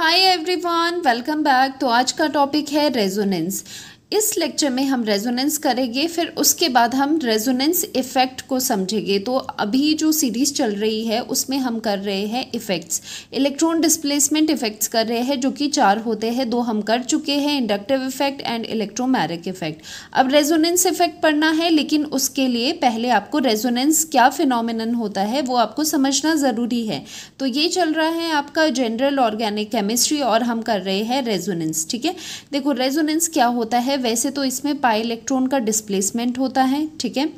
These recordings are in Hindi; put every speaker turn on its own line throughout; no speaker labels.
हाय एवरीवन वेलकम बैक तो आज का टॉपिक है रेजोनेंस इस लेक्चर में हम रेजोनेंस करेंगे फिर उसके बाद हम रेजोनेंस इफ़ेक्ट को समझेंगे तो अभी जो सीरीज़ चल रही है उसमें हम कर रहे हैं इफ़ेक्ट्स इलेक्ट्रॉन डिस्प्लेसमेंट इफ़ेक्ट्स कर रहे हैं जो कि चार होते हैं दो हम कर चुके हैं inductive effect and electromeric effect अब रेजोनेंस इफ़ेक्ट पढ़ना है लेकिन उसके लिए पहले आपको रेजोनेंस क्या फिनोमिन होता है वो आपको समझना ज़रूरी है तो ये चल रहा है आपका जनरल ऑर्गेनिक केमिस्ट्री और हम कर रहे हैं रेजोनेंस ठीक है देखो रेजोनेंस क्या होता है वैसे तो इसमें पाई इलेक्ट्रॉन का डिस्प्लेसमेंट होता है ठीक है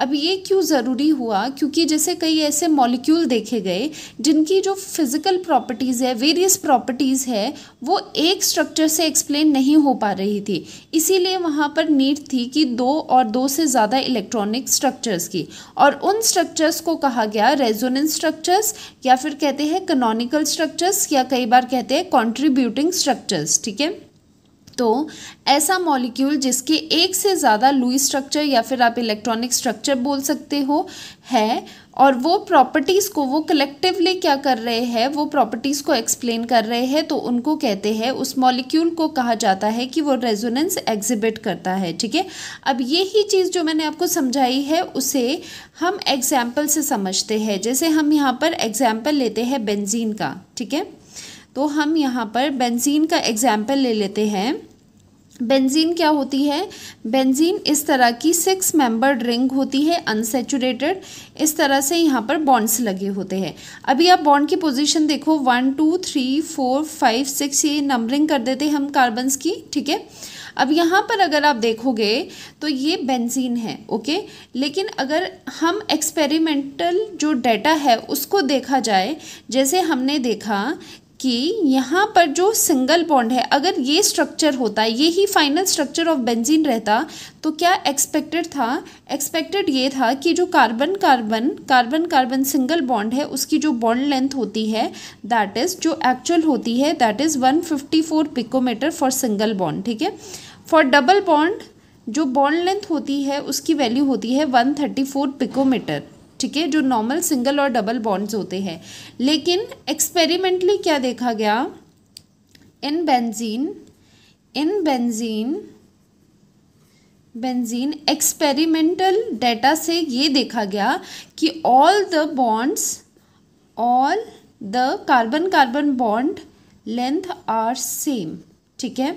अब ये क्यों ज़रूरी हुआ क्योंकि जैसे कई ऐसे मॉलिक्यूल देखे गए जिनकी जो फिज़िकल प्रॉपर्टीज़ है वेरियस प्रॉपर्टीज़ है वो एक स्ट्रक्चर से एक्सप्लेन नहीं हो पा रही थी इसीलिए वहाँ पर नीड थी कि दो और दो से ज़्यादा इलेक्ट्रॉनिक स्ट्रक्चर्स की और उन स्ट्रक्चर्स को कहा गया रेजोनेंस स्ट्रक्चर्स या फिर कहते हैं कनोनिकल स्ट्रक्चर्स या कई बार कहते हैं कॉन्ट्रीब्यूटिंग स्ट्रक्चर्स ठीक है तो ऐसा मॉलिक्यूल जिसके एक से ज़्यादा लुई स्ट्रक्चर या फिर आप इलेक्ट्रॉनिक स्ट्रक्चर बोल सकते हो है और वो प्रॉपर्टीज़ को वो कलेक्टिवली क्या कर रहे हैं वो प्रॉपर्टीज़ को एक्सप्लेन कर रहे हैं तो उनको कहते हैं उस मॉलिक्यूल को कहा जाता है कि वो रेजोनेंस एग्जिबिट करता है ठीक है अब ये ही चीज़ जो मैंने आपको समझाई है उसे हम एग्जाम्पल से समझते हैं जैसे हम यहाँ पर एग्जाम्पल लेते हैं बेंजीन का ठीक है तो हम यहाँ पर बेंजीन का एग्जाम्पल ले लेते हैं बेंजीन क्या होती है बेंजीन इस तरह की सिक्स मेंबर रिंग होती है अनसेचुरेटेड इस तरह से यहाँ पर बॉन्ड्स लगे होते हैं अभी आप बॉन्ड की पोजीशन देखो one two three four five six ये नंबरिंग कर देते हैं हम कार्बन्स की ठीक है अब यहाँ पर अगर आप देखोगे तो ये बेंजीन है ओके लेकिन अगर हम एक्सपेरिमेंटल जो डेटा है उसको देखा जाए जैसे हमने देखा कि यहाँ पर जो सिंगल बॉन्ड है अगर ये स्ट्रक्चर होता ये ही फाइनल स्ट्रक्चर ऑफ बेंजीन रहता तो क्या एक्सपेक्टेड था एक्सपेक्टेड ये था कि जो carbon carbon carbon carbon single bond है उसकी जो बॉन्ड लेंथ होती है दैट इज़ जो एक्चुअल होती है that is one fifty four picometre for single bond ठीक है फॉर डबल बॉन्ड जो बॉन्ड लेंथ होती है उसकी वैल्यू होती है वन थर्टी फोर पिकोमीटर ठीक है जो नॉर्मल सिंगल और डबल बॉन्ड्स होते हैं लेकिन एक्सपेरिमेंटली क्या देखा गया in benzene in benzene benzene experimental data से ये देखा गया कि all the bonds all the carbon carbon bond length are same ठीक है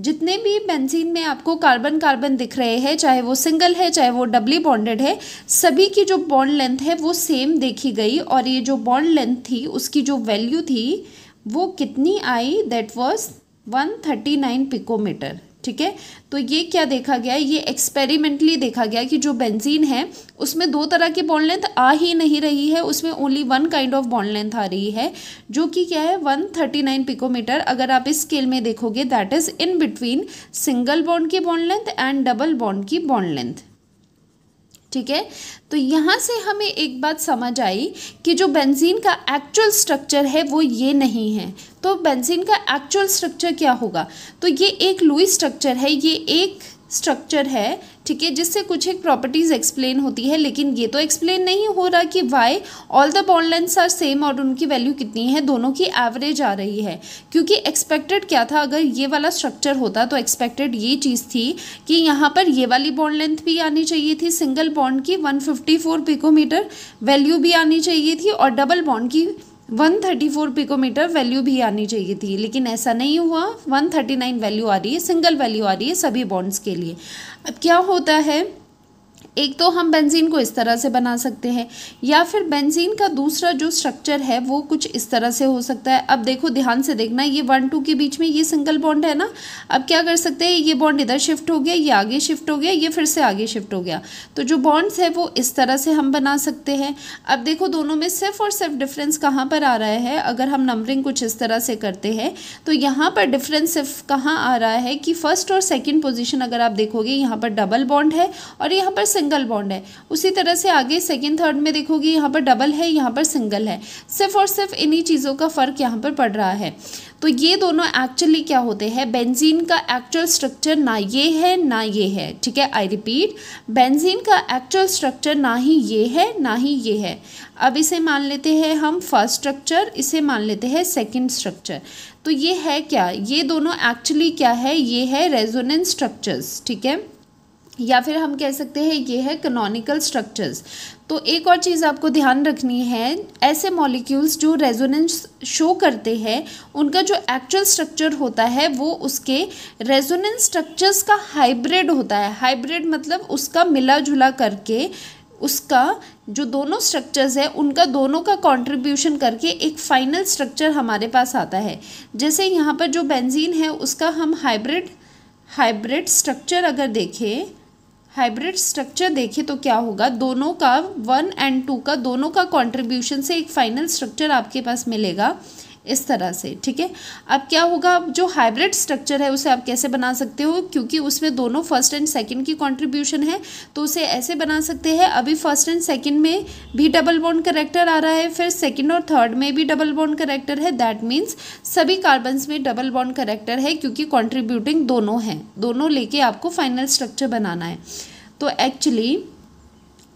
जितने भी बेंजीन में आपको कार्बन कार्बन दिख रहे हैं चाहे वो सिंगल है चाहे वो डबली बॉन्डेड है सभी की जो बॉन्ड लेंथ है वो सेम देखी गई और ये जो बॉन्ड लेंथ थी उसकी जो वैल्यू थी वो कितनी आई दैट वॉज 139 पिकोमीटर ठीक है तो ये क्या देखा गया ये एक्सपेरिमेंटली देखा गया कि जो बेंजीन है उसमें दो तरह की बॉन्ड लेंथ आ ही नहीं रही है उसमें only one kind of bond length आ रही है जो कि क्या है वन थर्टी नाइन पिकोमीटर अगर आप इस स्केल में देखोगे that is in between single bond की bond length and double bond की बॉन्ड लेंथ ठीक है तो यहाँ से हमें एक बात समझ आई कि जो बेंजीन का एक्चुअल स्ट्रक्चर है वो ये नहीं है तो बेंजीन का एक्चुअल स्ट्रक्चर क्या होगा तो ये एक लुई स्ट्रक्चर है ये एक स्ट्रक्चर है ठीक है जिससे कुछ एक प्रॉपर्टीज़ एक्सप्लेन होती है लेकिन ये तो एक्सप्लेन नहीं हो रहा कि why all the bond lengths are same और उनकी वैल्यू कितनी है दोनों की एवरेज आ रही है क्योंकि एक्सपेक्टेड क्या था अगर ये वाला स्ट्रक्चर होता तो एक्सपेक्टेड ये चीज़ थी कि यहाँ पर ये वाली बॉन्ड लेंथ भी आनी चाहिए थी सिंगल बॉन्ड की one fifty four picometre value भी आनी चाहिए थी और डबल बॉन्ड की 134 पिकोमीटर वैल्यू भी आनी चाहिए थी लेकिन ऐसा नहीं हुआ 139 वैल्यू आ रही है सिंगल वैल्यू आ रही है सभी बॉन्ड्स के लिए अब क्या होता है एक तो हम बेंजीन को इस तरह से बना सकते हैं या फिर बेंजीन का दूसरा जो स्ट्रक्चर है वो कुछ इस तरह से हो सकता है अब देखो ध्यान से देखना ये वन टू के बीच में ये सिंगल बॉन्ड है ना अब क्या कर सकते हैं ये बॉन्ड इधर शिफ्ट हो गया ये आगे शिफ्ट हो गया ये फिर से आगे शिफ्ट हो गया तो जो बॉन्ड्स है वो इस तरह से हम बना सकते हैं अब देखो दोनों में सिर्फ और सिर्फ डिफरेंस कहाँ पर आ रहा है अगर हम नंबरिंग कुछ इस तरह से करते हैं तो यहाँ पर डिफरेंस सिर्फ कहाँ आ रहा है कि फर्स्ट और सेकेंड पोजिशन अगर आप देखोगे यहाँ पर डबल बॉन्ड है और यहाँ पर सिंगल बॉन्ड है उसी तरह से आगे सेकेंड थर्ड में देखोगे यहाँ पर डबल है यहाँ पर सिंगल है सिर्फ और सिर्फ इन्हीं चीज़ों का फ़र्क यहाँ पर पड़ रहा है तो ये दोनों एक्चुअली क्या होते हैं बेंजीन का एक्चुअल स्ट्रक्चर ना ये है ना ये है ठीक है आई रिपीट बेंजीन का एक्चुअल स्ट्रक्चर ना ही ये है ना ही ये है अब इसे मान लेते हैं हम फर्स्ट स्ट्रक्चर इसे मान लेते हैं सेकंड स्ट्रक्चर तो ये है क्या ये दोनों एक्चुअली क्या है ये है रेजोनेंस स्ट्रक्चर्स ठीक है या फिर हम कह सकते हैं ये है कनॉनिकल स्ट्रक्चर्स तो एक और चीज़ आपको ध्यान रखनी है ऐसे मॉलिक्यूल्स जो रेजोनेंस शो करते हैं उनका जो एक्चुअल स्ट्रक्चर होता है वो उसके रेजोनेंस स्ट्रक्चर्स का हाइब्रिड होता है हाइब्रिड मतलब उसका मिला जुला करके उसका जो दोनों स्ट्रक्चर्स है उनका दोनों का कंट्रीब्यूशन करके एक फाइनल स्ट्रक्चर हमारे पास आता है जैसे यहाँ पर जो बेंजीन है उसका हम हाइब्रिड हाइब्रिड स्ट्रक्चर अगर देखें हाइब्रिड स्ट्रक्चर देखें तो क्या होगा दोनों का वन एंड टू का दोनों का कंट्रीब्यूशन से एक फाइनल स्ट्रक्चर आपके पास मिलेगा इस तरह से ठीक है अब क्या होगा जो हाइब्रिड स्ट्रक्चर है उसे आप कैसे बना सकते हो क्योंकि उसमें दोनों फर्स्ट एंड सेकंड की कंट्रीब्यूशन है तो उसे ऐसे बना सकते हैं अभी फर्स्ट एंड सेकंड में भी डबल बॉन्ड करेक्टर आ रहा है फिर सेकंड और थर्ड में भी डबल बॉन्ड करेक्टर है दैट मीन्स सभी कार्बन्स में डबल बॉन्ड करेक्टर है क्योंकि कॉन्ट्रीब्यूटिंग दोनों हैं दोनों लेके आपको फाइनल स्ट्रक्चर बनाना है तो एक्चुअली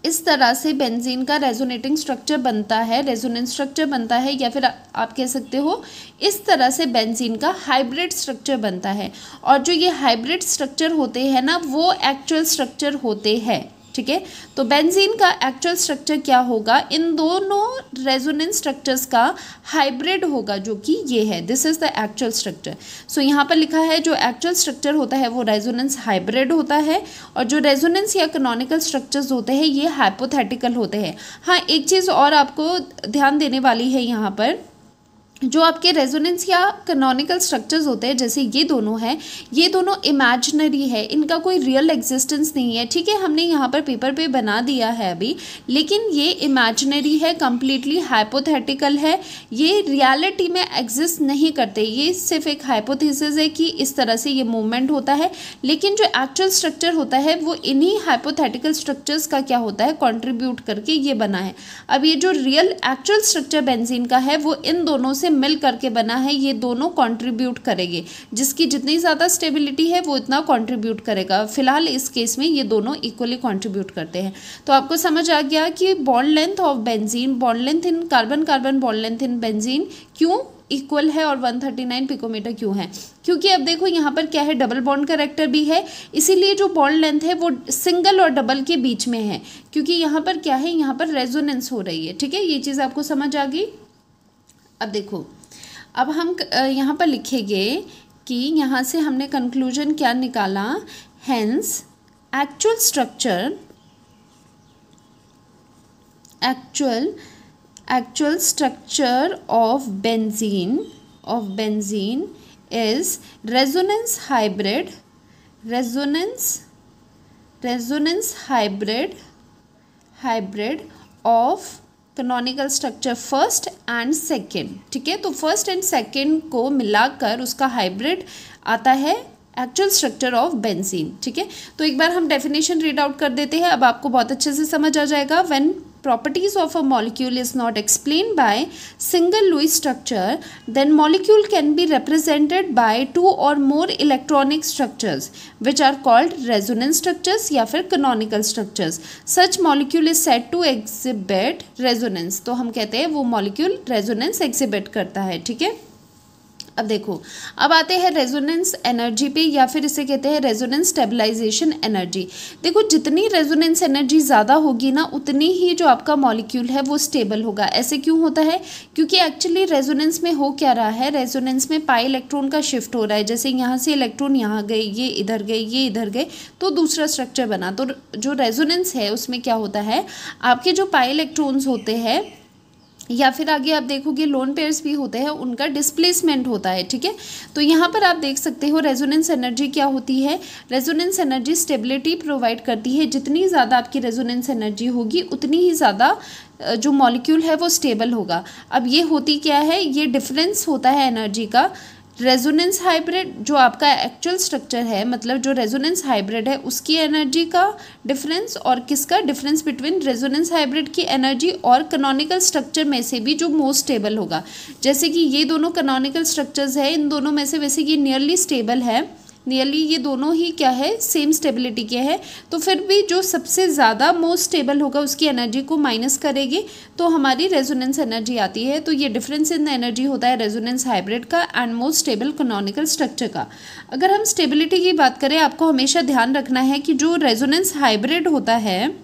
इस तरह से बेंजीन का रेजोनेटिंग स्ट्रक्चर बनता है रेजोनेंस स्ट्रक्चर बनता है या फिर आप कह सकते हो इस तरह से बेंजीन का हाइब्रिड स्ट्रक्चर बनता है और जो ये हाइब्रिड स्ट्रक्चर होते हैं ना वो एक्चुअल स्ट्रक्चर होते हैं ठीक है तो बेंजीन का एक्चुअल स्ट्रक्चर क्या होगा इन दोनों रेजोनेंस स्ट्रक्चर्स का हाइब्रिड होगा जो कि ये है this is the actual structure so यहाँ पर लिखा है जो एक्चुअल स्ट्रक्चर होता है वो रेजोनेंस हाइब्रिड होता है और जो रेजोनेंस या कनोनिकल स्ट्रक्चर्स होते हैं ये हाइपोथेटिकल होते हैं हाँ एक चीज़ और आपको ध्यान देने वाली है यहाँ पर जो आपके रेजोनेंस या कनोनिकल स्ट्रक्चर्स होते हैं जैसे ये दोनों हैं ये दोनों इमेजनरी है इनका कोई रियल एग्जिस्टेंस नहीं है ठीक है हमने यहाँ पर पेपर पे बना दिया है अभी लेकिन ये इमेजनरी है कम्प्लीटली हाइपोथेटिकल है ये रियलिटी में एग्जिस्ट नहीं करते ये सिर्फ एक हाइपोथेसिस है कि इस तरह से ये मूवमेंट होता है लेकिन जो एक्चुअल स्ट्रक्चर होता है वो इन्हीं हाइपोथेटिकल स्ट्रक्चर्स का क्या होता है कॉन्ट्रीब्यूट करके ये बना है अब ये जो रियल एक्चुअल स्ट्रक्चर बेंजीन का है वो इन दोनों से से मिल करके बना है ये दोनों कंट्रीब्यूट करेंगे जिसकी जितनी ज़्यादा स्टेबिलिटी है वो इतना कंट्रीब्यूट करेगा फिलहाल इस केस में ये दोनों इक्वली कंट्रीब्यूट करते हैं तो आपको समझ आ गया कि bond length of benzene bond length in carbon carbon bond length in benzene क्यों इक्वल है और 139 पिकोमीटर क्यों है क्योंकि अब देखो यहाँ पर क्या है डबल बॉन्ड करेक्टर भी है इसीलिए जो बॉन्ड लेंथ है वो सिंगल और डबल के बीच में है क्योंकि यहाँ पर क्या है यहाँ पर रेजोनेंस हो रही है ठीक है ये चीज़ आपको समझ आ गई अब देखो अब हम यहाँ पर लिखेंगे कि यहाँ से हमने कंक्लूजन क्या निकाला hence actual structure actual actual structure of benzene of benzene is resonance hybrid resonance resonance hybrid hybrid of canonical structure first and second ठीक है तो फर्स्ट एंड सेकेंड को मिलाकर उसका हाइब्रिड आता है एक्चुअल स्ट्रक्चर ऑफ बेंजीन ठीक है तो एक बार हम डेफिनेशन रीड आउट कर देते हैं अब आपको बहुत अच्छे से समझ आ जाएगा when properties of a molecule is not explained by single Lewis structure, then molecule can be represented by two or more electronic structures which are called resonance structures ya fir canonical structures. Such molecule is said to exhibit resonance. to hum kehte hain wo molecule resonance exhibit karta hai theek hai अब देखो अब आते हैं रेजोनेंस एनर्जी पे या फिर इसे कहते हैं रेजोनेंस स्टेबलाइजेशन एनर्जी देखो जितनी रेजोनेंस एनर्जी ज़्यादा होगी ना उतनी ही जो आपका मॉलिक्यूल है वो स्टेबल होगा ऐसे क्यों होता है क्योंकि एक्चुअली रेजोनेंस में हो क्या रहा है रेजोनेंस में पाई इलेक्ट्रॉन का शिफ्ट हो रहा है जैसे यहाँ से इलेक्ट्रॉन यहाँ गए ये इधर गए ये इधर गए तो दूसरा स्ट्रक्चर बना तो जो रेजोनेंस है उसमें क्या होता है आपके जो पाई इलेक्ट्रॉन्स होते हैं या फिर आगे आप देखोगे लोन पेयर्स भी होते हैं उनका डिस्प्लेसमेंट होता है ठीक है तो यहाँ पर आप देख सकते हो रेजोनेंस एनर्जी क्या होती है रेजोनेंस एनर्जी स्टेबिलिटी प्रोवाइड करती है जितनी ज़्यादा आपकी रेजोनेंस एनर्जी होगी उतनी ही ज़्यादा जो मॉलिक्यूल है वो स्टेबल होगा अब ये होती क्या है ये डिफरेंस होता है एनर्जी का रेजोनेंस हाइब्रिड जो आपका एक्चुअल स्ट्रक्चर है मतलब जो रेजोनेंस हाइब्रिड है उसकी एनर्जी का डिफरेंस और किसका डिफरेंस बिटवीन रेजोनेंस हाइब्रिड की एनर्जी और कनॉनिकल स्ट्रक्चर में से भी जो मोस्ट स्टेबल होगा जैसे कि ये दोनों कनॉनिकल स्ट्रक्चर्स हैं इन दोनों में से वैसे ये नियरली स्टेबल है नियरली ये दोनों ही क्या है सेम स्टेबिलिटी के हैं तो फिर भी जो सबसे ज़्यादा मोस्ट स्टेबल होगा उसकी एनर्जी को माइनस करेगी तो हमारी रेजोनेंस एनर्जी आती है तो ये डिफरेंस इन एनर्जी होता है रेजोनेंस हाइब्रिड का and most stable canonical structure का अगर हम स्टेबिलिटी की बात करें आपको हमेशा ध्यान रखना है कि जो रेजोनेंस हाइब्रिड होता है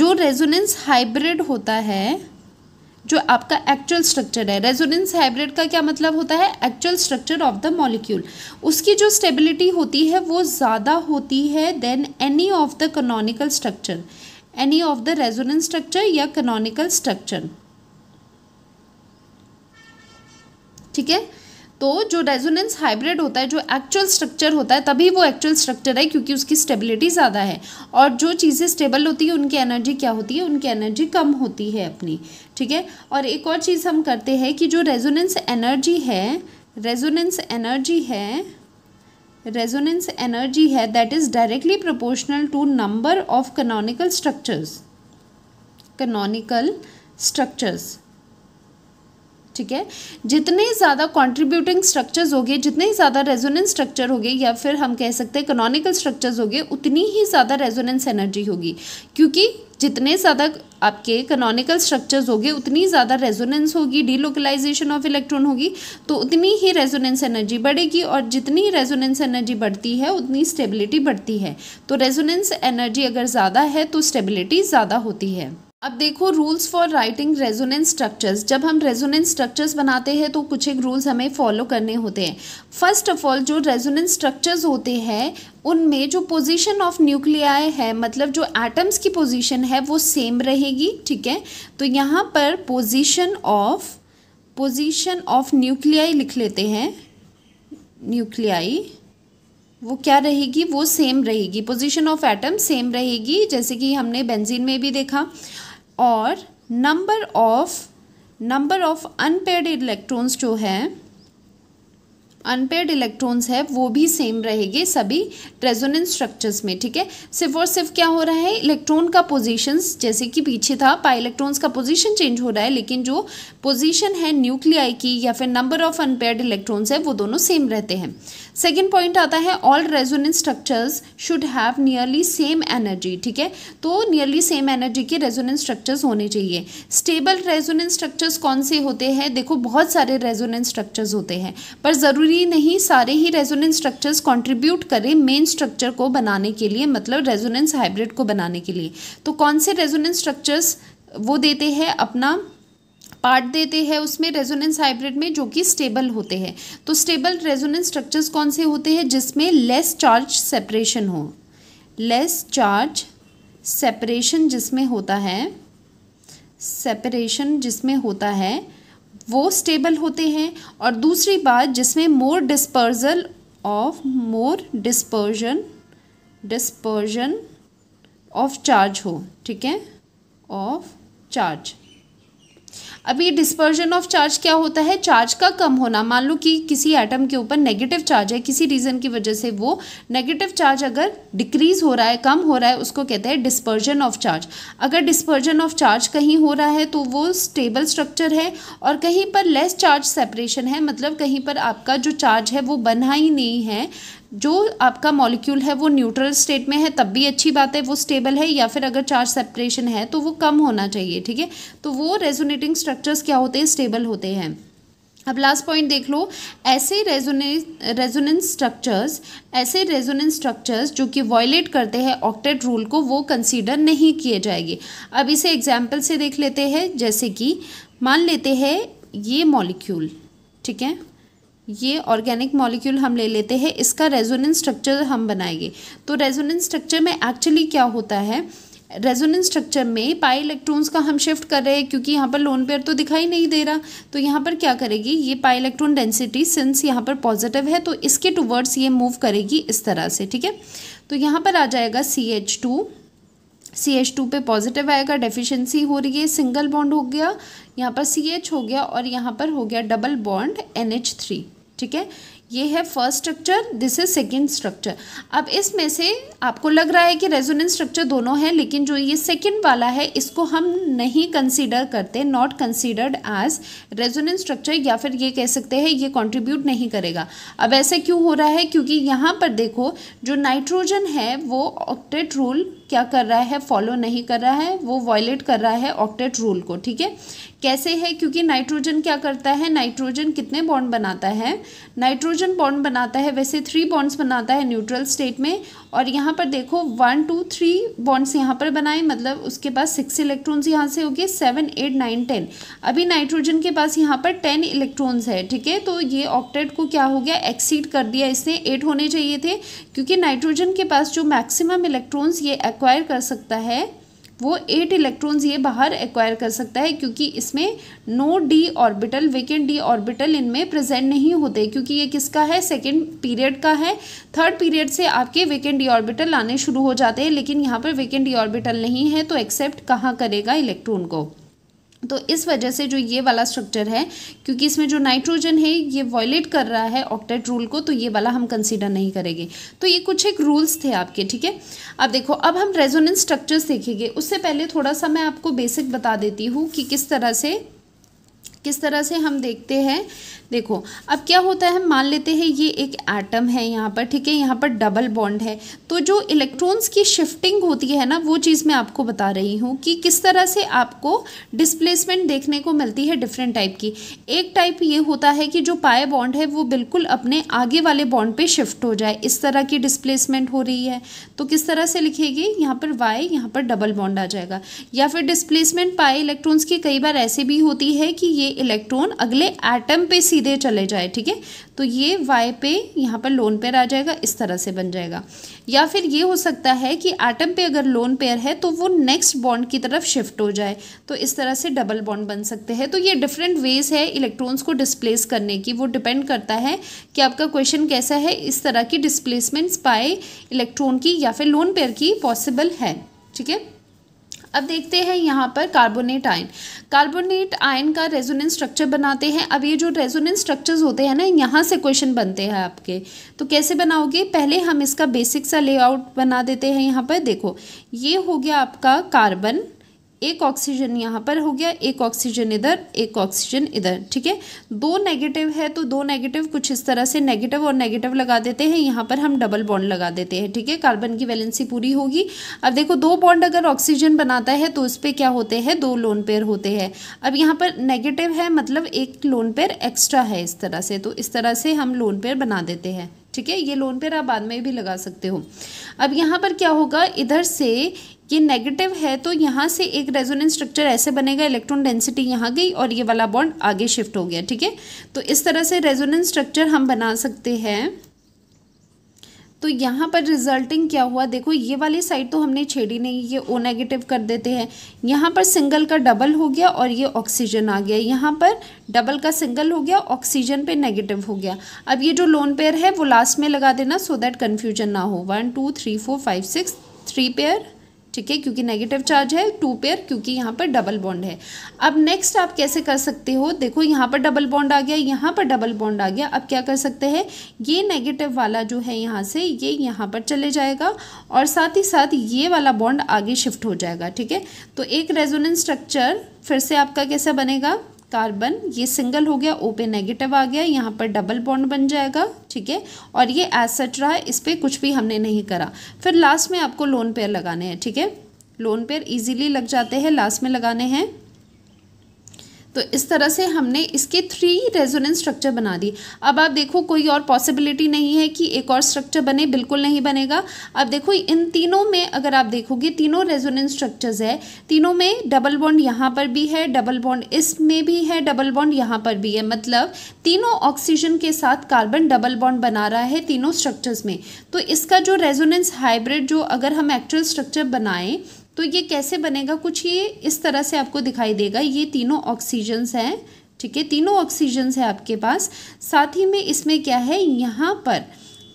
जो रेजोनेंस हाइब्रिड होता है जो आपका एक्चुअल स्ट्रक्चर है रेजोनेंस हाइब्रिड का क्या मतलब होता है actual structure of the molecule उसकी जो स्टेबिलिटी होती है वो ज़्यादा होती है than any of the canonical structure any of the resonance structure या कनोनिकल स्ट्रक्चर ठीक है तो जो रेजोनेंस हाइब्रिड होता है जो एक्चुअल स्ट्रक्चर होता है तभी वो एक्चुअल स्ट्रक्चर है क्योंकि उसकी स्टेबिलिटी ज़्यादा है और जो चीज़ें स्टेबल होती है उनकी एनर्जी क्या होती है उनकी एनर्जी कम होती है अपनी ठीक है और एक और चीज़ हम करते हैं कि जो रेजोनेंस एनर्जी है रेजोनेंस एनर्जी है रेजोनेंस एनर्जी है that is directly proportional to number of canonical structures canonical structures ठीक है जितने ज़्यादा कॉन्ट्रीब्यूटिंग स्ट्रक्चर्स होंगे जितने ज़्यादा रेजोनेंस स्ट्रक्चर होंगे या फिर हम कह सकते हैं कनॉनिकल स्ट्रक्चर्स होंगे उतनी ही ज़्यादा रेजोनेंस एनर्जी होगी क्योंकि जितने ज़्यादा आपके कनॉनिकल स्ट्रक्चर्स होंगे उतनी ज़्यादा रेजोनेंस होगी डीलोकलाइजेशन ऑफ इलेक्ट्रॉन होगी तो उतनी ही रेजोनेंस एनर्जी बढ़ेगी और जितनी रेजोनेंस एनर्जी बढ़ती है उतनी स्टेबिलिटी बढ़ती है तो रेजोनेंस एनर्जी अगर ज़्यादा है तो स्टेबिलिटी ज़्यादा होती है अब देखो rules for writing resonance structures जब हम रेजोनेंस स्ट्रक्चर्स बनाते हैं तो कुछ एक रूल्स हमें फॉलो करने होते हैं फर्स्ट ऑफ ऑल जो रेजोनेंस स्ट्रक्चर्स होते हैं उनमें जो पोजीशन ऑफ न्यूक्लियाई है मतलब जो एटम्स की पोजीशन है वो सेम रहेगी ठीक है तो यहाँ पर position of position of nuclei लिख लेते हैं न्यूक्लियाई वो क्या रहेगी वो सेम रहेगी पोजीशन ऑफ एटम सेम रहेगी जैसे कि हमने बेंजीन में भी देखा और number of number of unpaired electrons जो है अनपेड इलेक्ट्रॉन्स है वो भी सेम रहेगी सभी रेजोनेंस स्ट्रक्चर्स में ठीक है सिर्फ और सिर्फ क्या हो रहा है इलेक्ट्रॉन का पोजीशंस जैसे कि पीछे था पाई इलेक्ट्रॉन्स का पोजीशन चेंज हो रहा है लेकिन जो पोजीशन है न्यूक्लियाई की या फिर नंबर ऑफ अनपेड इलेक्ट्रॉन्स है वो दोनों सेम रहते हैं सेकेंड पॉइंट आता है all resonance structures should have nearly same energy ठीक है तो नियरली सेम एनर्जी के रेजोनेंस स्ट्रक्चर्स होने चाहिए स्टेबल रेजोनेंस स्ट्रक्चर्स कौन से होते हैं देखो बहुत सारे रेजोनेंस स्ट्रक्चर्स होते हैं पर ज़रूरी नहीं सारे ही रेजोनेंस स्ट्रक्चर्स कॉन्ट्रीब्यूट करें मेन स्ट्रक्चर को बनाने के लिए मतलब रेजोनेंस हाइब्रिड को बनाने के लिए तो कौन से रेजोनेंस स्ट्रक्चर्स वो देते हैं अपना पार्ट देते हैं उसमें रेजोनेंस हाइब्रिड में जो कि स्टेबल होते हैं तो स्टेबल रेजोनेंस स्ट्रक्चर्स कौन से होते हैं जिसमें लेस चार्ज सेपरेशन हो लेस चार्ज सेपरेशन जिसमें होता है सेपरेशन जिसमें होता है वो स्टेबल होते हैं और दूसरी बात जिसमें more dispersal of more dispersion dispersion of charge हो ठीक है ऑफ चार्ज अब ये डिस्पर्जन ऑफ चार्ज क्या होता है चार्ज का कम होना मान लो कि किसी एटम के ऊपर नेगेटिव चार्ज है किसी रीज़न की वजह से वो नेगेटिव चार्ज अगर डिक्रीज़ हो रहा है कम हो रहा है उसको कहते हैं डिस्पर्जन ऑफ चार्ज अगर डिस्पर्जन ऑफ चार्ज कहीं हो रहा है तो वो स्टेबल स्ट्रक्चर है और कहीं पर लेस चार्ज सेपरेशन है मतलब कहीं पर आपका जो चार्ज है वो बना ही नहीं है जो आपका मॉलिक्यूल है वो न्यूट्रल स्टेट में है तब भी अच्छी बात है वो स्टेबल है या फिर अगर चार्ज सेपरेशन है तो वो कम होना चाहिए ठीक है तो वो रेजोनेटिंग स्ट्रक्चर्स क्या होते हैं स्टेबल होते हैं अब लास्ट पॉइंट देख लो ऐसे रेजोने रेजोनेंस स्ट्रक्चर्स ऐसे रेजोनेंस स्ट्रक्चर्स जो कि वॉयलेट करते हैं ऑक्टेट रूल को वो कंसिडर नहीं किए जाएंगे अब इसे एग्जाम्पल से देख लेते हैं जैसे कि मान लेते हैं ये मॉलिक्यूल ठीक है ये ऑर्गेनिक मॉलिक्यूल हम ले लेते हैं इसका रेजोनेंस स्ट्रक्चर हम बनाएंगे तो रेजोनेंस स्ट्रक्चर में एक्चुअली क्या होता है रेजोनेंस स्ट्रक्चर में पाई इलेक्ट्रॉन्स का हम शिफ्ट कर रहे हैं क्योंकि यहाँ पर लोन पेयर तो दिखाई नहीं दे रहा तो यहाँ पर क्या करेगी ये पाई इलेक्ट्रॉन डेंसिटी सिंस यहाँ पर पॉजिटिव है तो इसके टूवर्ड्स ये मूव करेगी इस तरह से ठीक है तो यहाँ पर आ जाएगा C H two C H two पे पॉजिटिव आएगा डेफिशिएंसी हो रही है सिंगल बॉन्ड हो गया यहाँ पर सी एच हो गया और यहाँ पर हो गया double bond N H three ठीक है ये है first structure this is second structure अब इसमें से आपको लग रहा है कि रेजोनेंस स्ट्रक्चर दोनों हैं लेकिन जो ये सेकेंड वाला है इसको हम नहीं कंसीडर करते not considered as resonance structure या फिर ये कह सकते हैं ये कंट्रीब्यूट नहीं करेगा अब ऐसा क्यों हो रहा है क्योंकि यहाँ पर देखो जो नाइट्रोजन है वो ऑक्टेट रूल क्या कर रहा है फॉलो नहीं कर रहा है वो वॉयलेट कर रहा है ऑक्टेट रूल को ठीक है कैसे है क्योंकि नाइट्रोजन क्या करता है नाइट्रोजन कितने बॉन्ड बनाता है नाइट्रोजन बॉन्ड बनाता है वैसे थ्री बॉन्ड्स बनाता है न्यूट्रल स्टेट में और यहाँ पर देखो वन टू थ्री बॉन्ड्स यहाँ पर बनाए मतलब उसके पास सिक्स इलेक्ट्रॉन्स यहाँ से हो गए सेवन एट नाइन टेन अभी नाइट्रोजन के पास यहाँ पर टेन इलेक्ट्रॉन्स है ठीक है तो ये ऑक्टेट को क्या हो गया एक्सीड कर दिया इसने एट होने चाहिए थे क्योंकि नाइट्रोजन के पास जो मैक्सिमम इलेक्ट्रॉन्स ये एक्वायर कर सकता है वो एट इलेक्ट्रॉन्स ये बाहर एक्वायर कर सकता है क्योंकि इसमें no d orbital vacant d orbital इनमें प्रेजेंट नहीं होते क्योंकि ये किसका है सेकेंड पीरियड का है थर्ड पीरियड से आपके वेकेंट डी ऑर्बिटल आने शुरू हो जाते हैं लेकिन यहाँ पर वेकेंट डी ऑर्बिटल नहीं है तो एक्सेप्ट कहाँ करेगा इलेक्ट्रॉन को तो इस वजह से जो ये वाला स्ट्रक्चर है क्योंकि इसमें जो नाइट्रोजन है ये वॉयलेट कर रहा है ऑक्टेट रूल को तो ये वाला हम कंसीडर नहीं करेंगे तो ये कुछ एक रूल्स थे आपके ठीक है अब देखो अब हम रेजोनेंस स्ट्रक्चर्स देखेंगे उससे पहले थोड़ा सा मैं आपको बेसिक बता देती हूँ कि किस तरह से किस तरह से हम देखते हैं देखो अब क्या होता है मान लेते हैं ये एक एटम है यहाँ पर ठीक है यहाँ पर डबल बॉन्ड है तो जो इलेक्ट्रॉन्स की शिफ्टिंग होती है ना वो चीज़ मैं आपको बता रही हूँ कि किस तरह से आपको डिस्प्लेसमेंट देखने को मिलती है डिफरेंट टाइप की एक टाइप ये होता है कि जो पाए बॉन्ड है वो बिल्कुल अपने आगे वाले बॉन्ड पर शिफ्ट हो जाए इस तरह की डिस्प्लेसमेंट हो रही है तो किस तरह से लिखेगी यहाँ पर वाई यहाँ पर डबल बॉन्ड आ जाएगा या फिर डिस्प्लेसमेंट पाए इलेक्ट्रॉन्स की कई बार ऐसे भी होती है कि ये इलेक्ट्रॉन अगले एटम पे सीधे चले जाए ठीक है तो ये वाई पे यहाँ पर लोन पेयर आ जाएगा इस तरह से बन जाएगा या फिर ये हो सकता है कि एटम पे अगर लोन पेयर है तो वो नेक्स्ट बॉन्ड की तरफ शिफ्ट हो जाए तो इस तरह से डबल बॉन्ड बन सकते हैं तो ये डिफरेंट वेज है इलेक्ट्रॉन्स को डिस्प्लेस करने की वो डिपेंड करता है कि आपका क्वेश्चन कैसा है इस तरह की डिस्प्लेसमेंट्स पाए इलेक्ट्रॉन की या फिर लोन पेयर की पॉसिबल है ठीक है अब देखते हैं यहाँ पर कार्बोनेट आयन कार्बोनेट आयन का रेजोनेंस स्ट्रक्चर बनाते हैं अब ये जो रेजोनेंस स्ट्रक्चर्स होते हैं ना यहाँ से क्वेश्चन बनते हैं आपके तो कैसे बनाओगे पहले हम इसका बेसिक सा लेआउट बना देते हैं यहाँ पर देखो ये हो गया आपका कार्बन एक ऑक्सीजन यहाँ पर हो गया एक ऑक्सीजन इधर एक ऑक्सीजन इधर ठीक है दो नेगेटिव है तो दो नेगेटिव कुछ इस तरह से नेगेटिव और नेगेटिव लगा देते हैं यहाँ पर हम डबल बॉन्ड लगा देते हैं ठीक है कार्बन की वैलेंसी पूरी होगी अब देखो दो बॉन्ड अगर ऑक्सीजन बनाता है तो उस पर क्या होते हैं दो लोन पेयर होते हैं अब यहाँ पर नेगेटिव है मतलब एक लोन पेयर एक्स्ट्रा है इस तरह से तो इस तरह से हम लोन पेयर बना देते हैं ठीक है ये लोन पेयर आप बाद में भी लगा सकते हो अब यहाँ पर क्या होगा इधर से ये नेगेटिव है तो यहाँ से एक रेजोनेंस स्ट्रक्चर ऐसे बनेगा इलेक्ट्रॉन डेंसिटी यहाँ गई और ये वाला बॉन्ड आगे शिफ्ट हो गया ठीक है तो इस तरह से रेजोनेंस स्ट्रक्चर हम बना सकते हैं तो यहाँ पर रिजल्टिंग क्या हुआ देखो ये वाली साइड तो हमने छेड़ी नहीं ये ओ नेगेटिव कर देते हैं यहाँ पर सिंगल का डबल हो गया और ये ऑक्सीजन आ गया यहाँ पर डबल का सिंगल हो गया ऑक्सीजन पे नेगेटिव हो गया अब ये जो लोन पेयर है वो लास्ट में लगा देना सो दैट कन्फ्यूजन ना हो one two three four five six three pair ठीक है क्योंकि नेगेटिव चार्ज है टू पेयर क्योंकि यहाँ पर डबल बॉन्ड है अब नेक्स्ट आप कैसे कर सकते हो देखो यहाँ पर डबल बॉन्ड आ गया यहाँ पर डबल बॉन्ड आ गया अब क्या कर सकते हैं ये नेगेटिव वाला जो है यहाँ से ये यहाँ पर चले जाएगा और साथ ही साथ ये वाला बॉन्ड आगे शिफ्ट हो जाएगा ठीक है तो एक रेजोनेंस स्ट्रक्चर फिर से आपका कैसा बनेगा कार्बन ये सिंगल हो गया ओ पे नेगेटिव आ गया यहाँ पर डबल बॉन्ड बन जाएगा ठीक है और ये एसेट रहा है इस पर कुछ भी हमने नहीं करा फिर लास्ट में आपको लोन पेयर लगाने हैं ठीक है लोन पेयर इजीली लग जाते हैं लास्ट में लगाने हैं तो इस तरह से हमने इसके थ्री रेजोनेंस स्ट्रक्चर बना दी अब आप देखो कोई और पॉसिबिलिटी नहीं है कि एक और स्ट्रक्चर बने बिल्कुल नहीं बनेगा अब देखो इन तीनों में अगर आप देखोगे तीनों रेजोनेंस स्ट्रक्चर्स है तीनों में डबल बॉन्ड यहाँ पर भी है डबल बॉन्ड इसमें भी है डबल बॉन्ड यहाँ पर भी है मतलब तीनों ऑक्सीजन के साथ कार्बन डबल बॉन्ड बना रहा है तीनों स्ट्रक्चर्स में तो इसका जो रेजोनेंस हाइब्रिड जो अगर हम एक्चुअल स्ट्रक्चर बनाएं तो ये कैसे बनेगा कुछ ये इस तरह से आपको दिखाई देगा ये तीनों ऑक्सीजन्स हैं ठीक है तीनों ऑक्सीजन्स हैं आपके पास साथ ही में इसमें क्या है यहाँ पर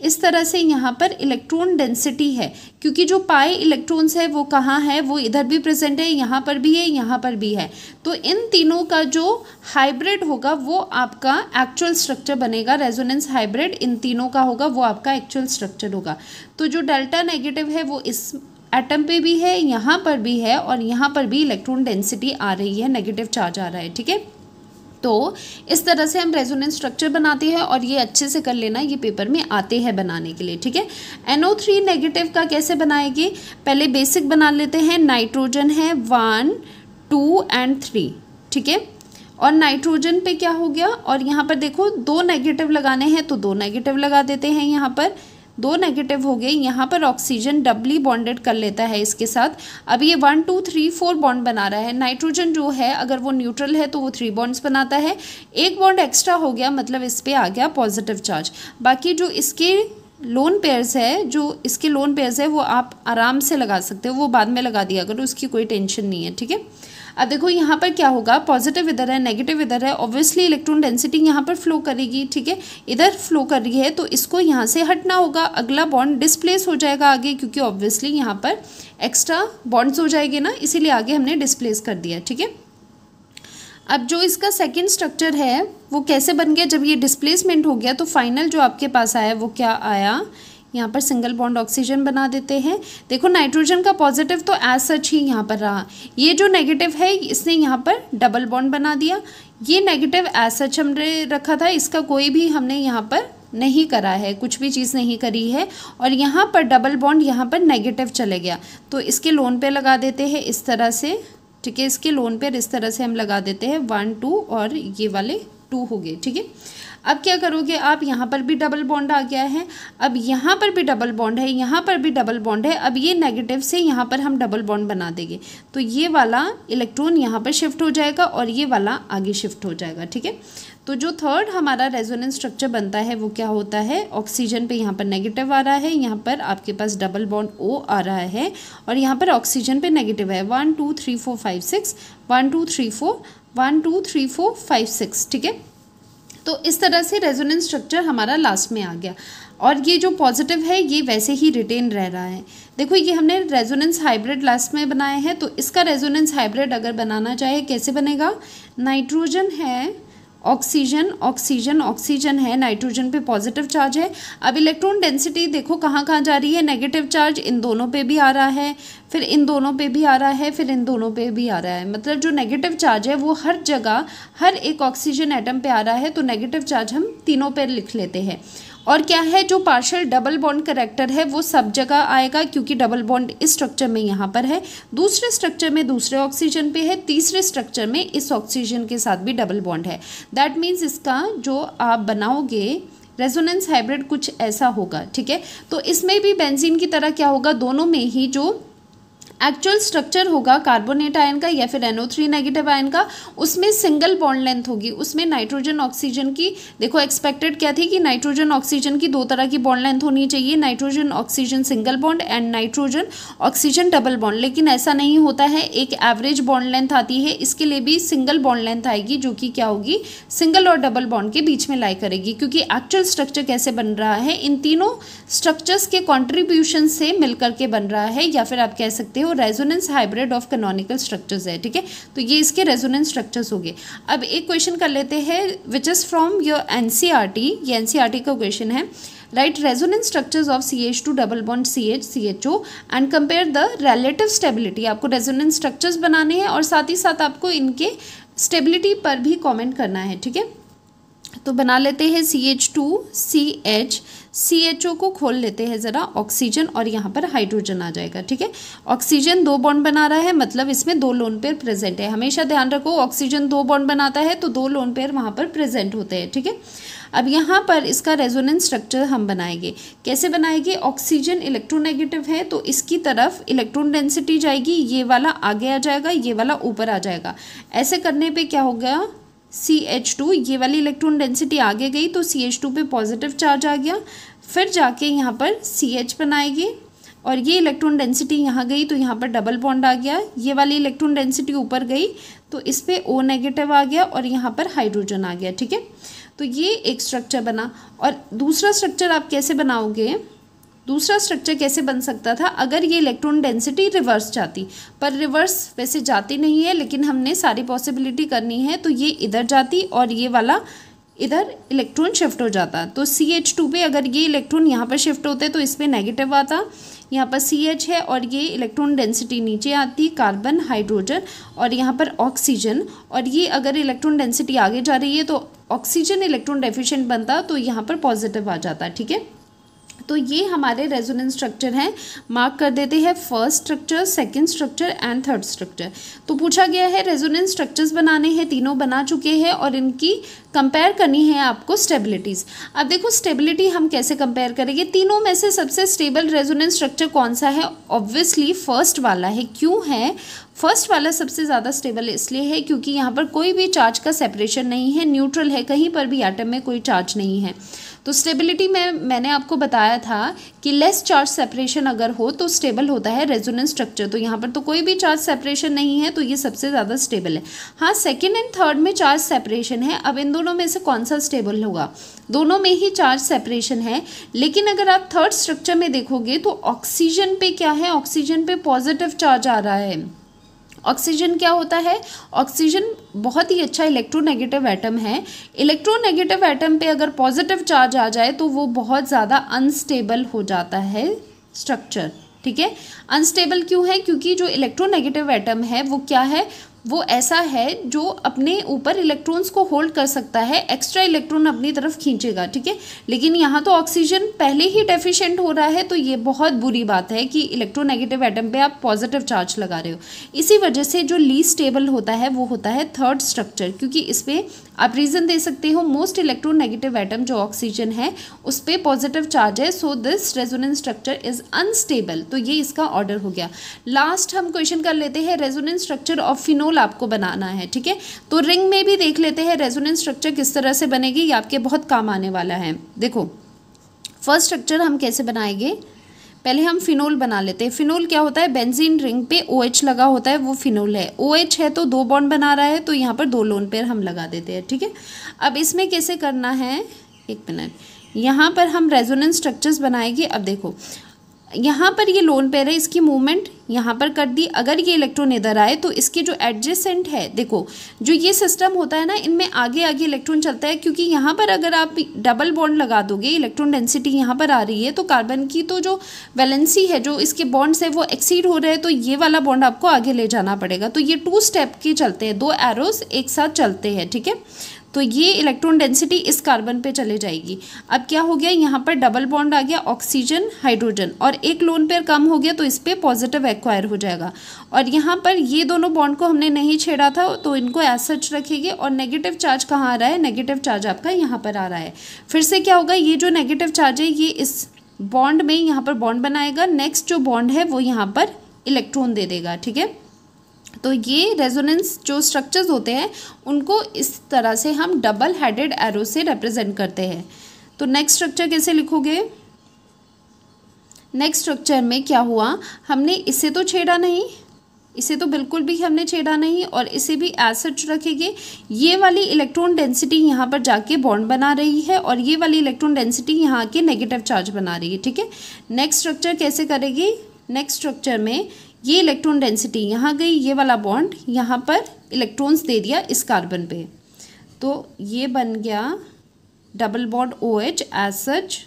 इस तरह से यहाँ पर इलेक्ट्रॉन डेंसिटी है क्योंकि जो पाए इलेक्ट्रॉन्स है वो कहाँ है वो इधर भी प्रेजेंट है यहाँ पर भी है यहाँ पर भी है तो इन तीनों का जो हाइब्रिड होगा वो आपका एक्चुअल स्ट्रक्चर बनेगा रेजोनेंस हाइब्रिड इन तीनों का होगा वो आपका एक्चुअल स्ट्रक्चर होगा तो जो डेल्टा नेगेटिव है वो इस एटम पे भी है यहाँ पर भी है और यहाँ पर भी इलेक्ट्रॉन डेंसिटी आ रही है नेगेटिव चार्ज आ रहा है ठीक है तो इस तरह से हम रेजोनेंस स्ट्रक्चर बनाते हैं और ये अच्छे से कर लेना ये पेपर में आते हैं बनाने के लिए ठीक है एनओ थ्री नेगेटिव का कैसे बनाएगी पहले बेसिक बना लेते हैं नाइट्रोजन है वन टू एंड थ्री ठीक है और नाइट्रोजन पे क्या हो गया और यहाँ पर देखो दो नेगेटिव लगाने हैं तो दो नेगेटिव लगा देते हैं यहाँ पर दो नेगेटिव हो गए यहाँ पर ऑक्सीजन डबली बॉन्डेड कर लेता है इसके साथ अब ये one two three four bond बना रहा है नाइट्रोजन जो है अगर वो न्यूट्रल है तो वो थ्री बॉन्ड्स बनाता है एक बॉन्ड एक्स्ट्रा हो गया मतलब इस पर आ गया पॉजिटिव चार्ज बाकी जो इसके लोन पेयर्स है जो इसके लोन पेयर्स है वो आप आराम से लगा सकते हो वो बाद में लगा दिया करो उसकी कोई टेंशन नहीं है ठीक है अब देखो यहाँ पर क्या होगा पॉजिटिव इधर है नेगेटिव इधर है ऑब्वियसली इलेक्ट्रॉन डेंसिटी यहाँ पर फ्लो करेगी ठीक है इधर फ्लो कर रही है तो इसको यहाँ से हटना होगा अगला बॉन्ड डिस्प्लेस हो जाएगा आगे क्योंकि ऑब्वियसली यहाँ पर एक्स्ट्रा बॉन्ड्स हो जाएंगे ना इसीलिए आगे हमने डिस्प्लेस कर दिया ठीक है अब जो इसका सेकेंड स्ट्रक्चर है वो कैसे बन गया जब ये डिस्प्लेसमेंट हो गया तो फाइनल जो आपके पास आया वो क्या आया यहाँ पर सिंगल बॉन्ड ऑक्सीजन बना देते हैं देखो नाइट्रोजन का पॉजिटिव तो एज सच ही यहाँ पर रहा ये जो नेगेटिव है इसने यहाँ पर डबल बॉन्ड बना दिया ये नेगेटिव एज सच हमने रखा था इसका कोई भी हमने यहाँ पर नहीं करा है कुछ भी चीज़ नहीं करी है और यहाँ पर डबल बॉन्ड यहाँ पर नेगेटिव चले गया तो इसके लोन पे लगा देते हैं इस तरह से ठीक है इसके लोन पे इस तरह से हम लगा देते हैं वन टू और ये वाले टू हो गए ठीक है अब क्या करोगे आप यहाँ पर भी डबल बॉन्ड आ गया है अब यहाँ पर भी डबल बॉन्ड है यहाँ पर भी डबल बॉन्ड है अब ये नेगेटिव से यहाँ पर हम डबल बॉन्ड बना देंगे तो ये वाला इलेक्ट्रॉन यहाँ पर शिफ्ट हो जाएगा और ये वाला आगे शिफ्ट हो जाएगा ठीक है तो जो थर्ड हमारा रेजोनेंस स्ट्रक्चर बनता है वो क्या होता है ऑक्सीजन पे यहाँ पर नेगेटिव आ रहा है यहाँ पर आपके पास डबल बॉन्ड ओ आ रहा है और यहाँ पर ऑक्सीजन पे नेगेटिव है one two three four five six one two three four one two three four five six ठीक है तो इस तरह से रेजोनेंस स्ट्रक्चर हमारा लास्ट में आ गया और ये जो पॉजिटिव है ये वैसे ही रिटेन रह रहा है देखो ये हमने रेजोनेंस हाइब्रिड लास्ट में बनाए हैं तो इसका रेजोनेंस हाइब्रिड अगर बनाना चाहे कैसे बनेगा नाइट्रोजन है ऑक्सीजन ऑक्सीजन ऑक्सीजन है नाइट्रोजन पे पॉजिटिव चार्ज है अब इलेक्ट्रॉन डेंसिटी देखो कहाँ कहाँ जा रही है नेगेटिव चार्ज इन दोनों पे भी आ रहा है फिर इन दोनों पे भी आ रहा है फिर इन दोनों पे भी आ रहा है मतलब जो नेगेटिव चार्ज है वो हर जगह हर एक ऑक्सीजन एटम पे आ रहा है तो नेगेटिव चार्ज हम तीनों पे लिख लेते हैं और क्या है जो पार्शल डबल बॉन्ड करेक्टर है वो सब जगह आएगा क्योंकि डबल बॉन्ड इस स्ट्रक्चर में यहाँ पर है दूसरे स्ट्रक्चर में दूसरे ऑक्सीजन पे है तीसरे स्ट्रक्चर में इस ऑक्सीजन के साथ भी डबल बॉन्ड है दैट मीन्स इसका जो आप बनाओगे रेजोनेंस हाइब्रिड कुछ ऐसा होगा ठीक है तो इसमें भी बेंजीन की तरह क्या होगा दोनों में ही जो एक्चुअल स्ट्रक्चर होगा कार्बोनेट आयन का या फिर एनओ थ्री नेगेटिव आयन का उसमें सिंगल बॉन्ड लेंथ होगी उसमें नाइट्रोजन ऑक्सीजन की देखो एक्सपेक्टेड क्या थी कि नाइट्रोजन ऑक्सीजन की दो तरह की बॉन्ड लेंथ होनी चाहिए nitrogen oxygen single bond and nitrogen oxygen double bond लेकिन ऐसा नहीं होता है एक एवरेज बॉन्ड लेंथ आती है इसके लिए भी सिंगल बॉन्ड लेंथ आएगी जो कि क्या होगी सिंगल और डबल बॉन्ड के बीच में लाई करेगी क्योंकि एक्चुअल स्ट्रक्चर कैसे बन रहा है इन तीनों स्ट्रक्चर्स के कॉन्ट्रीब्यूशन से मिलकर के बन रहा है या फिर आप कह सकते हो resonance hybrid of canonical structures है ठीक है तो ये इसके रेजोनेंस स्ट्रक्चर्स हो गए अब एक क्वेश्चन कर लेते हैं which is from your N C R T ये एन सी आर टी का क्वेश्चन है right resonance structures of C H two double bond C H C H O and compare the relative stability आपको रेजोनेंस स्ट्रक्चर्स बनाने हैं और साथ ही साथ आपको इनके स्टेबिलिटी पर भी कॉमेंट करना है ठीक है तो बना लेते हैं C H two C H C H O को खोल लेते हैं ज़रा ऑक्सीजन और यहाँ पर हाइड्रोजन आ जाएगा ठीक है ऑक्सीजन दो बॉन्ड बना रहा है मतलब इसमें दो लोन पेयर प्रेजेंट है हमेशा ध्यान रखो ऑक्सीजन दो बॉन्ड बनाता है तो दो लोन पेयर वहाँ पर प्रेजेंट होते हैं ठीक है ठीके? अब यहाँ पर इसका रेजोनेंस स्ट्रक्चर हम बनाएंगे कैसे बनाएंगे ऑक्सीजन इलेक्ट्रोनेगेटिव है तो इसकी तरफ इलेक्ट्रॉन डेंसिटी जाएगी ये वाला आगे आ जाएगा ये वाला ऊपर आ जाएगा ऐसे करने पर क्या हो गया सी एच टू ये वाली इलेक्ट्रॉन डेंसिटी आगे गई तो सी एच टू पर पॉजिटिव चार्ज आ गया फिर जाके यहाँ पर सी एच बनाएगी और ये इलेक्ट्रॉन डेंसिटी यहाँ गई तो यहाँ पर डबल बॉन्ड आ गया ये वाली इलेक्ट्रॉन डेंसिटी ऊपर गई तो इस पर ओ नेगेटिव आ गया और यहाँ पर हाइड्रोजन आ गया ठीक है तो ये एक स्ट्रक्चर बना और दूसरा स्ट्रक्चर आप कैसे बनाओगे दूसरा स्ट्रक्चर कैसे बन सकता था अगर ये इलेक्ट्रॉन डेंसिटी रिवर्स जाती पर रिवर्स वैसे जाती नहीं है लेकिन हमने सारी पॉसिबिलिटी करनी है तो ये इधर जाती और ये वाला इधर इलेक्ट्रॉन शिफ्ट हो जाता तो सी एच टू पे अगर ये इलेक्ट्रॉन यहाँ पर शिफ्ट होते तो इस पर नेगेटिव आता यहाँ पर सी एच है और ये इलेक्ट्रॉन डेंसिटी नीचे आती कार्बन हाइड्रोजन और यहाँ पर ऑक्सीजन और ये अगर इलेक्ट्रॉन डेंसिटी आगे जा रही है तो ऑक्सीजन इलेक्ट्रॉन डेफिशिएंट बनता तो यहाँ पर पॉजिटिव आ जाता ठीक है तो ये हमारे रेजोनेंस स्ट्रक्चर हैं मार्क कर देते हैं first structure second structure and third structure तो पूछा गया है रेजोनेंस स्ट्रक्चर्स बनाने हैं तीनों बना चुके हैं और इनकी कंपेयर करनी है आपको स्टेबिलिटीज़ अब देखो स्टेबिलिटी हम कैसे कंपेयर करेंगे तीनों में से सबसे स्टेबल रेजोनेंस स्ट्रक्चर कौन सा है ऑब्वियसली फर्स्ट वाला है क्यों है फर्स्ट वाला सबसे ज़्यादा स्टेबल इसलिए है क्योंकि यहाँ पर कोई भी चार्ज का सेपरेशन नहीं है न्यूट्रल है कहीं पर भी आइटम में कोई चार्ज नहीं है तो स्टेबिलिटी में मैंने आपको बताया था कि लेस चार्ज सेपरेशन अगर हो तो स्टेबल होता है रेजोनेंस स्ट्रक्चर तो यहाँ पर तो कोई भी चार्ज सेपरेशन नहीं है तो ये सबसे ज़्यादा स्टेबल है हाँ सेकेंड एंड थर्ड में चार्ज सेपरेशन है अब इन दोनों में से कौन सा स्टेबल होगा दोनों में ही चार्ज सेपरेशन है लेकिन अगर आप थर्ड स्ट्रक्चर में देखोगे तो ऑक्सीजन पे क्या है ऑक्सीजन पे पॉजिटिव चार्ज आ रहा है ऑक्सीजन क्या होता है ऑक्सीजन बहुत ही अच्छा इलेक्ट्रोनेगेटिव एटम है इलेक्ट्रोनेगेटिव एटम पे अगर पॉजिटिव चार्ज आ जाए तो वो बहुत ज़्यादा अनस्टेबल हो जाता है स्ट्रक्चर ठीक है अनस्टेबल क्यों है क्योंकि जो इलेक्ट्रोनेगेटिव एटम है वो क्या है वो ऐसा है जो अपने ऊपर इलेक्ट्रॉन्स को होल्ड कर सकता है एक्स्ट्रा इलेक्ट्रॉन अपनी तरफ खींचेगा ठीक है लेकिन यहाँ तो ऑक्सीजन पहले ही डेफिशिएंट हो रहा है तो ये बहुत बुरी बात है कि इलेक्ट्रोनेगेटिव एटम पे आप पॉजिटिव चार्ज लगा रहे हो इसी वजह से जो लीस्टेबल स्टेबल होता है वो होता है थर्ड स्ट्रक्चर क्योंकि इस पर आप रीज़न दे सकते हो मोस्ट इलेक्ट्रोनेगेटिव एटम जो ऑक्सीजन है उस पर पॉजिटिव चार्ज है so this resonance structure is unstable तो ये इसका ऑर्डर हो गया लास्ट हम क्वेश्चन कर लेते हैं रेजोनेंस स्ट्रक्चर ऑफ फिनोल आपको बनाना है ठीक है तो रिंग में भी देख लेते हैं रेजोनेंस स्ट्रक्चर किस तरह से बनेगी ये आपके बहुत काम आने वाला है देखो फर्स्ट स्ट्रक्चर हम कैसे बनाएंगे पहले हम फिनोल बना लेते हैं फिनोल क्या होता है बेंजीन रिंग पे ओ OH लगा होता है वो फिनोल है ओ OH है तो दो बॉन्ड बना रहा है तो यहाँ पर दो लोन पेयर हम लगा देते हैं ठीक है अब इसमें कैसे करना है एक मिनट यहाँ पर हम रेजोनेंस स्ट्रक्चर्स बनाएंगे अब देखो यहाँ पर ये लोन पेयर है इसकी मूवमेंट यहाँ पर कर दी अगर ये इलेक्ट्रॉन इधर आए तो इसके जो एडजेसेंट है देखो जो ये सिस्टम होता है ना इनमें आगे आगे इलेक्ट्रॉन चलता है क्योंकि यहाँ पर अगर आप डबल बॉन्ड लगा दोगे इलेक्ट्रॉन डेंसिटी यहाँ पर आ रही है तो कार्बन की तो जो वैलेंसी है जो इसके बॉन्ड्स है वो एक्सीड हो रहे हैं तो ये वाला बॉन्ड आपको आगे ले जाना पड़ेगा तो ये टू स्टेप के चलते हैं दो एरोज एक साथ चलते हैं ठीक है तो ये इलेक्ट्रॉन डेंसिटी इस कार्बन पे चले जाएगी अब क्या हो गया यहाँ पर डबल बॉन्ड आ गया ऑक्सीजन हाइड्रोजन और एक लोन पेयर कम हो गया तो इस पर पॉजिटिव एक्वायर हो जाएगा और यहाँ पर ये दोनों बॉन्ड को हमने नहीं छेड़ा था तो इनको एज सच रखेंगे और नेगेटिव चार्ज कहाँ आ रहा है नेगेटिव चार्ज आपका यहाँ पर आ रहा है फिर से क्या होगा ये जो नेगेटिव चार्ज है ये इस बॉन्ड में यहाँ पर बॉन्ड बनाएगा नेक्स्ट जो बॉन्ड है वो यहाँ पर इलेक्ट्रॉन दे देगा ठीक है तो ये रेजोनेंस जो स्ट्रक्चर्स होते हैं उनको इस तरह से हम डबल हेडेड एरो से रिप्रेजेंट करते हैं तो नेक्स्ट स्ट्रक्चर कैसे लिखोगे नेक्स्ट स्ट्रक्चर में क्या हुआ हमने इसे तो छेड़ा नहीं इसे तो बिल्कुल भी हमने छेड़ा नहीं और इसे भी एज सच रखेंगे ये वाली इलेक्ट्रॉन डेंसिटी यहाँ पर जाके बॉन्ड बना रही है और ये वाली इलेक्ट्रॉन डेंसिटी यहाँ के नेगेटिव चार्ज बना रही है ठीक है नेक्स्ट स्ट्रक्चर कैसे करेगी नेक्स्ट स्ट्रक्चर में ये इलेक्ट्रॉन डेंसिटी यहाँ गई ये वाला बॉन्ड यहाँ पर इलेक्ट्रॉन्स दे दिया इस कार्बन पे तो ये बन गया double bond O H as such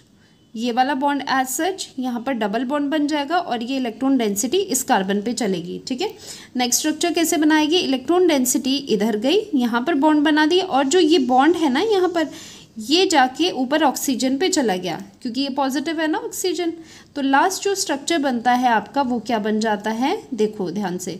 ये वाला बॉन्ड एज सच यहाँ पर डबल बॉन्ड बन जाएगा और ये इलेक्ट्रॉन डेंसिटी इस कार्बन पे चलेगी ठीक है नेक्स्ट स्ट्रक्चर कैसे बनाएगी इलेक्ट्रॉन डेंसिटी इधर गई यहाँ पर बॉन्ड बना दी और जो ये बॉन्ड है ना यहाँ पर ये जाके ऊपर ऑक्सीजन पे चला गया क्योंकि ये पॉजिटिव है ना ऑक्सीजन तो लास्ट जो स्ट्रक्चर बनता है आपका वो क्या बन जाता है देखो ध्यान से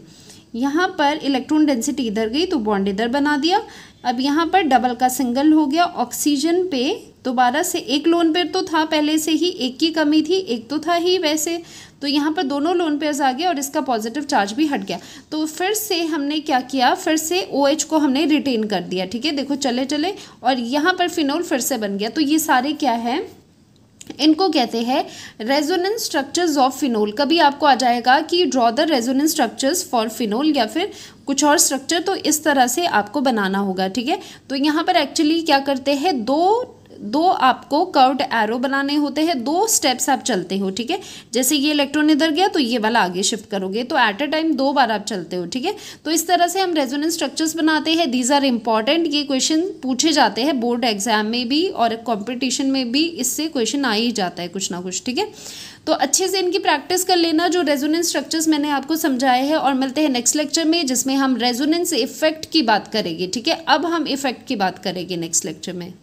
यहाँ पर इलेक्ट्रॉन डेंसिटी इधर गई तो बॉन्ड इधर बना दिया अब यहाँ पर डबल का सिंगल हो गया ऑक्सीजन पे दोबारा से एक लोन पेयर तो था पहले से ही एक की कमी थी एक तो था ही वैसे तो यहाँ पर दोनों लोन पेयर्स आ गए और इसका पॉजिटिव चार्ज भी हट गया तो फिर से हमने क्या किया फिर से ओ OH को हमने रिटेन कर दिया ठीक है देखो चले चले और यहाँ पर फिनोल फिर से बन गया तो ये सारे क्या है इनको कहते हैं रेजोनेंस स्ट्रक्चर्स ऑफ फिनोल कभी आपको आ जाएगा कि draw the resonance structures for phenol या फिर कुछ और स्ट्रक्चर तो इस तरह से आपको बनाना होगा ठीक है तो यहाँ पर एक्चुअली क्या करते हैं दो दो आपको कर्व्ड एरो बनाने होते हैं दो स्टेप्स आप चलते हो ठीक है जैसे ये इलेक्ट्रॉन इधर गया तो ये वाला आगे शिफ्ट करोगे तो एट अ टाइम दो बार आप चलते हो ठीक है तो इस तरह से हम रेजोनेंस स्ट्रक्चर्स बनाते हैं दीज आर इंपॉर्टेंट ये क्वेश्चन पूछे जाते हैं बोर्ड एग्जाम में भी और कॉम्पिटिशन में भी इससे क्वेश्चन आ ही जाता है कुछ ना कुछ ठीक है तो अच्छे से इनकी प्रैक्टिस कर लेना जो रेजोनेंस स्ट्रक्चर्स मैंने आपको समझाए हैं और मिलते हैं नेक्स्ट लेक्चर में जिसमें हम रेजोनेंस इफेक्ट की बात करेंगे ठीक है अब हम इफेक्ट की बात करेंगे नेक्स्ट लेक्चर में